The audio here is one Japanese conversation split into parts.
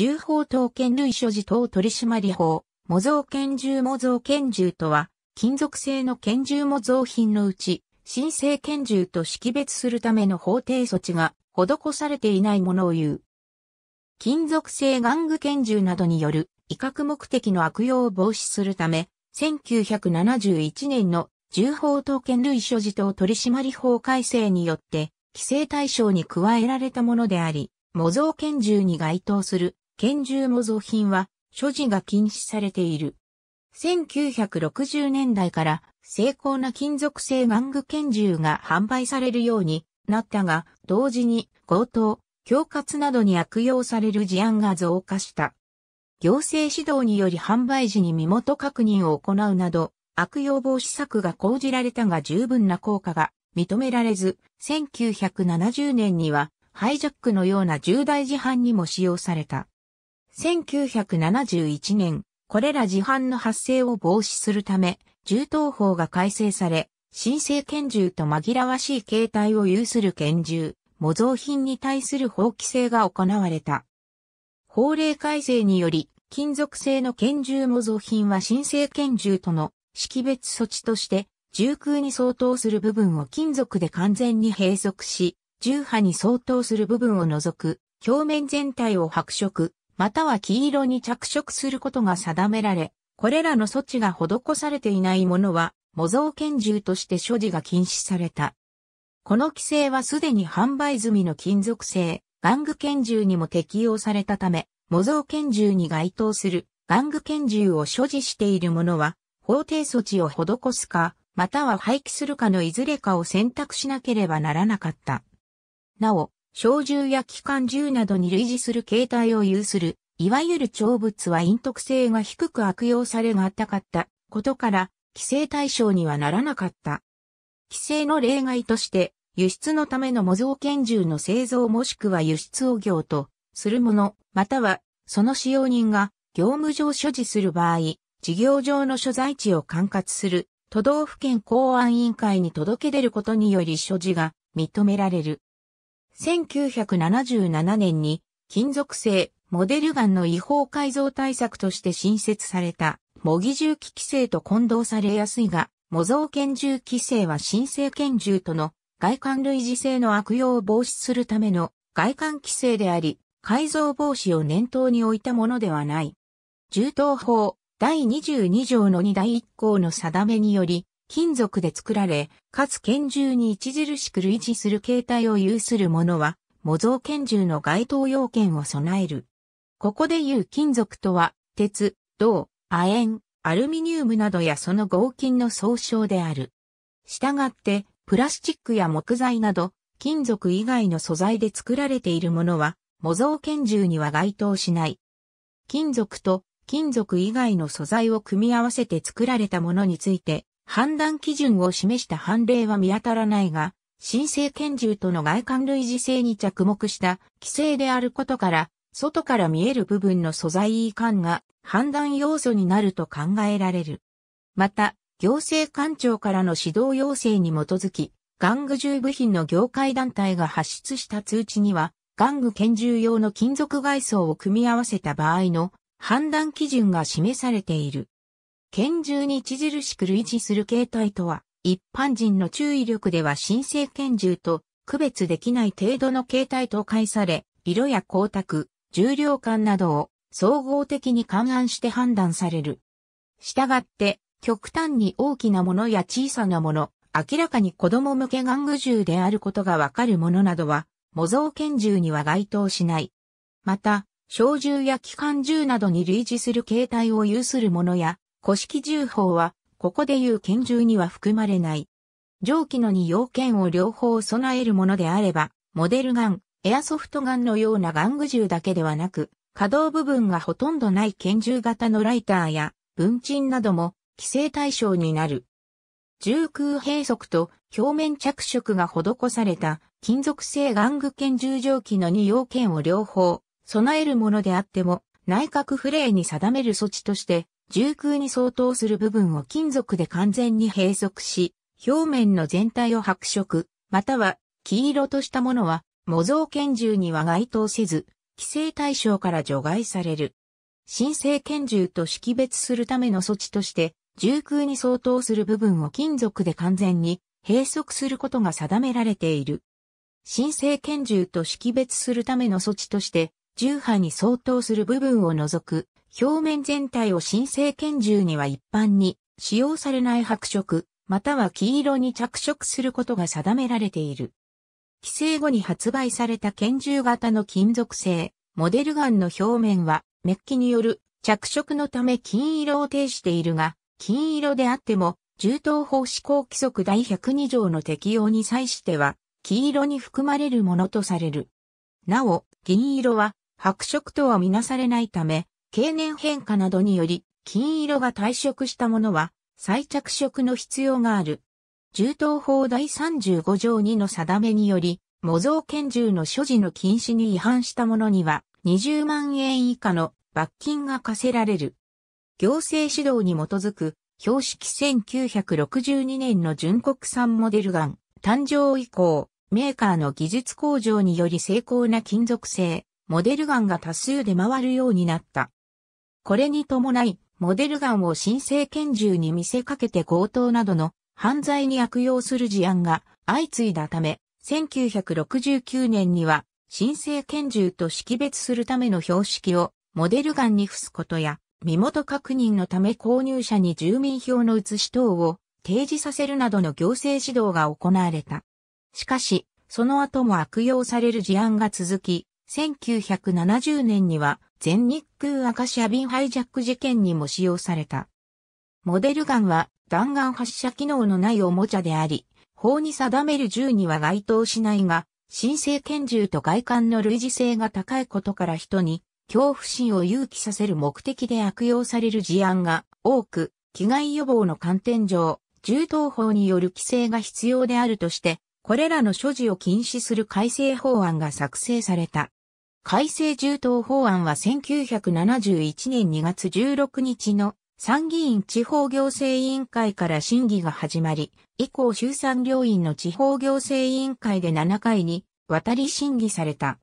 銃砲刀剣類所持等取締法、模造拳銃模造拳銃とは、金属製の拳銃模造品のうち、新生拳銃と識別するための法定措置が施されていないものを言う。金属製玩具拳銃などによる威嚇目的の悪用を防止するため、1971年の銃砲刀剣類所持等取締法改正によって、規制対象に加えられたものであり、模造拳銃に該当する拳銃模造品は所持が禁止されている。1960年代から精巧な金属製玩具拳銃が販売されるようになったが、同時に強盗、恐喝などに悪用される事案が増加した。行政指導により販売時に身元確認を行うなど、悪用防止策が講じられたが十分な効果が認められず、1970年にはハイジャックのような重大事犯にも使用された。1971年、これら事犯の発生を防止するため、銃刀法が改正され、新生拳銃と紛らわしい形態を有する拳銃、模造品に対する法規制が行われた。法令改正により、金属製の拳銃模造品は新生拳銃との識別措置として、銃空に相当する部分を金属で完全に閉塞し、銃波に相当する部分を除く、表面全体を白色、または黄色に着色することが定められ、これらの措置が施されていないものは、模造拳銃として所持が禁止された。この規制はすでに販売済みの金属製、玩具拳銃にも適用されたため、模造拳銃に該当する玩具拳銃を所持しているものは、法定措置を施すか、または廃棄するかのいずれかを選択しなければならなかった。なお、小銃や機関銃などに類似する形態を有する、いわゆる長物は陰徳性が低く悪用されがたかったことから、規制対象にはならなかった。規制の例外として、輸出のための模造拳銃の製造もしくは輸出を業とするもの、またはその使用人が業務上所持する場合、事業上の所在地を管轄する都道府県公安委員会に届け出ることにより所持が認められる。1977年に金属製モデルガンの違法改造対策として新設された模擬銃器規制と混同されやすいが、模造拳銃規制は新生拳銃との外観類似性の悪用を防止するための外観規制であり、改造防止を念頭に置いたものではない。銃刀法第22条の2第1項の定めにより、金属で作られ、かつ拳銃に著しく類似する形態を有するものは、模造拳銃の該当要件を備える。ここで言う金属とは、鉄、銅、亜鉛、アルミニウムなどやその合金の総称である。従って、プラスチックや木材など、金属以外の素材で作られているものは、模造拳銃には該当しない。金属と金属以外の素材を組み合わせて作られたものについて、判断基準を示した判例は見当たらないが、新生拳銃との外観類似性に着目した規制であることから、外から見える部分の素材移管が判断要素になると考えられる。また、行政官庁からの指導要請に基づき、玩具銃部品の業界団体が発出した通知には、玩具拳銃用の金属外装を組み合わせた場合の判断基準が示されている。拳銃に著しく類似する形態とは、一般人の注意力では新生拳銃と区別できない程度の形態と解され、色や光沢、重量感などを総合的に勘案して判断される。したがって、極端に大きなものや小さなもの、明らかに子供向け玩具銃であることがわかるものなどは、模造拳銃には該当しない。また、小銃や機関銃などに類似する形態を有するものや、古式銃砲は、ここでいう拳銃には含まれない。上記の2要件を両方備えるものであれば、モデルガン、エアソフトガンのような玩具銃だけではなく、可動部分がほとんどない拳銃型のライターや文鎮なども規制対象になる。重空閉塞と表面着色が施された金属製玩具拳銃蒸気の2要件を両方備えるものであっても内閣フレーに定める措置として重空に相当する部分を金属で完全に閉塞し、表面の全体を白色、または黄色としたものは模造拳銃には該当せず、規制対象から除外される。新生拳銃と識別するための措置として、重空に相当する部分を金属で完全に閉塞することが定められている。新生拳銃と識別するための措置として、重波に相当する部分を除く表面全体を新生拳銃には一般に使用されない白色、または黄色に着色することが定められている。規制後に発売された拳銃型の金属製、モデルガンの表面は、メッキによる着色のため金色を呈しているが、金色であっても、銃刀法施行規則第102条の適用に際しては、黄色に含まれるものとされる。なお、銀色は白色とはみなされないため、経年変化などにより、金色が退色したものは、再着色の必要がある。銃刀法第35条2の定めにより、模造拳銃の所持の禁止に違反したものには、20万円以下の罰金が課せられる。行政指導に基づく、標識1962年の純国産モデルガン、誕生以降、メーカーの技術向上により精巧な金属製、モデルガンが多数出回るようになった。これに伴い、モデルガンを新生拳銃に見せかけて強盗などの犯罪に悪用する事案が相次いだため、1969年には新生拳銃と識別するための標識をモデルガンに付すことや、身元確認のため購入者に住民票の写し等を提示させるなどの行政指導が行われた。しかし、その後も悪用される事案が続き、1970年には全日空アカシアビンハイジャック事件にも使用された。モデルガンは弾丸発射機能のないおもちゃであり、法に定める銃には該当しないが、新生拳銃と外観の類似性が高いことから人に恐怖心を誘起させる目的で悪用される事案が多く、危害予防の観点上、銃刀法による規制が必要であるとして、これらの所持を禁止する改正法案が作成された。改正銃刀法案は1971年2月16日の参議院地方行政委員会から審議が始まり、以降衆参両院の地方行政委員会で7回に渡り審議された。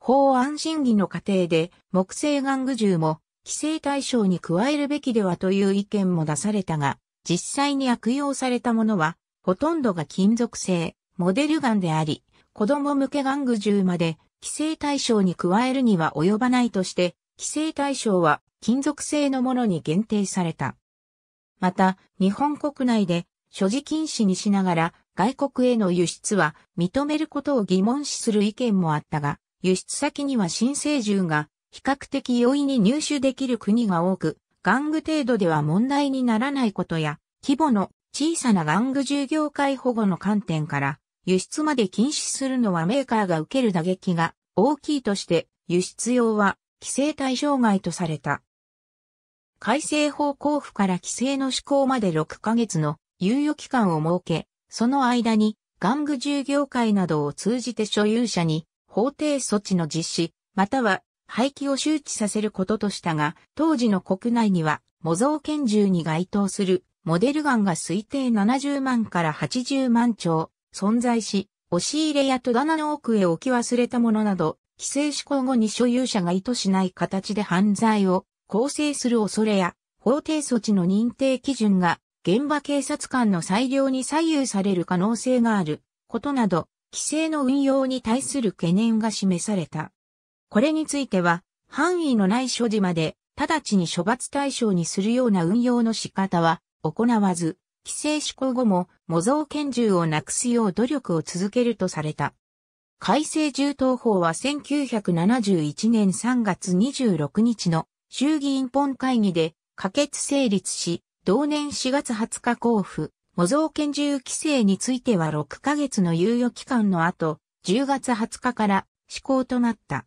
法案審議の過程で木製玩具銃も規制対象に加えるべきではという意見も出されたが、実際に悪用されたものはほとんどが金属製、モデルガンであり、子供向け玩具銃まで規制対象に加えるには及ばないとして、規制対象は金属製のものに限定された。また、日本国内で所持禁止にしながら外国への輸出は認めることを疑問視する意見もあったが、輸出先には新生銃が比較的容易に入手できる国が多く、玩具程度では問題にならないことや、規模の小さな玩具従業界保護の観点から、輸出まで禁止するのはメーカーが受ける打撃が大きいとして輸出用は規制対象外とされた。改正法交付から規制の施行まで6ヶ月の猶予期間を設け、その間に玩具従業会などを通じて所有者に法定措置の実施、または廃棄を周知させることとしたが、当時の国内には模造拳銃に該当するモデルガンが推定70万から80万丁、存在し、押し入れや戸棚の奥へ置き忘れたものなど、規制施行後に所有者が意図しない形で犯罪を構成する恐れや、法定措置の認定基準が現場警察官の裁量に左右される可能性があることなど、規制の運用に対する懸念が示された。これについては、範囲のない所持まで、直ちに処罰対象にするような運用の仕方は行わず、規制施行後も模造拳銃をなくすよう努力を続けるとされた。改正銃刀法は1971年3月26日の衆議院本会議で可決成立し、同年4月20日交付、模造拳銃規制については6ヶ月の猶予期間の後、10月20日から施行となった。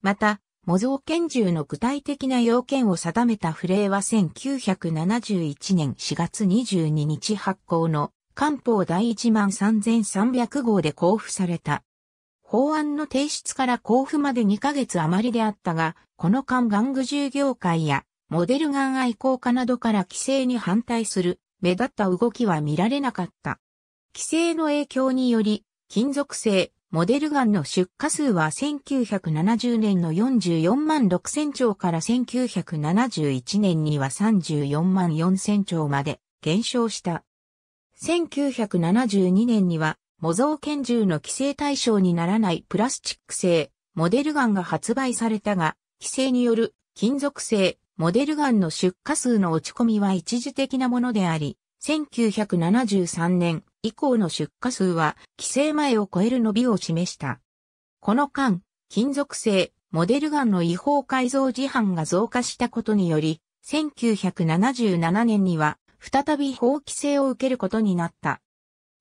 また、模造拳銃の具体的な要件を定めた不ーは1971年4月22日発行の官報第1万3300号で交付された。法案の提出から交付まで2ヶ月余りであったが、この間玩具従業界やモデルガン愛好家などから規制に反対する目立った動きは見られなかった。規制の影響により、金属製、モデルガンの出荷数は1970年の44万6千兆から1971年には34万4千兆まで減少した。1972年には模造拳銃の規制対象にならないプラスチック製モデルガンが発売されたが、規制による金属製モデルガンの出荷数の落ち込みは一時的なものであり、1973年以降の出荷数は規制前を超える伸びを示した。この間、金属製、モデルガンの違法改造事犯が増加したことにより、1977年には再び法規制を受けることになった。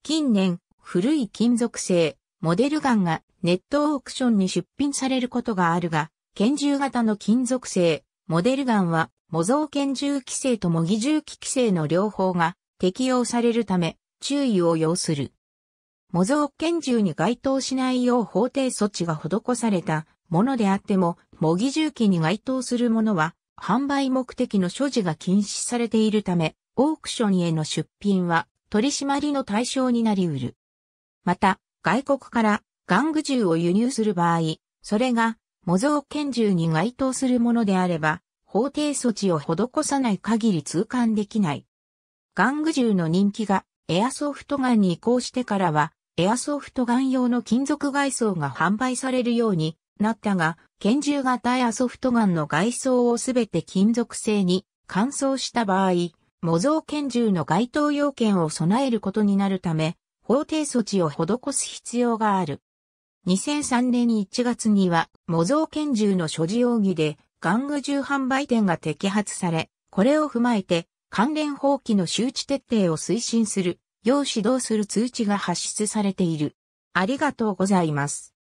近年、古い金属製、モデルガンがネットオークションに出品されることがあるが、拳銃型の金属製、モデルガンは模造拳銃規制と模擬銃器規制の両方が適用されるため、注意を要する。模造拳銃に該当しないよう法定措置が施されたものであっても、模擬銃器に該当するものは、販売目的の所持が禁止されているため、オークションへの出品は取り締まりの対象になり得る。また、外国から玩具銃を輸入する場合、それが模造拳銃に該当するものであれば、法定措置を施さない限り通関できない。玩具銃の人気がエアソフトガンに移行してからは、エアソフトガン用の金属外装が販売されるようになったが、拳銃型エアソフトガンの外装をすべて金属製に換装した場合、模造拳銃の該当要件を備えることになるため、法定措置を施す必要がある。2003年1月には模造拳銃の所持容疑で玩具銃販売店が摘発され、これを踏まえて関連法規の周知徹底を推進する、要指導する通知が発出されている。ありがとうございます。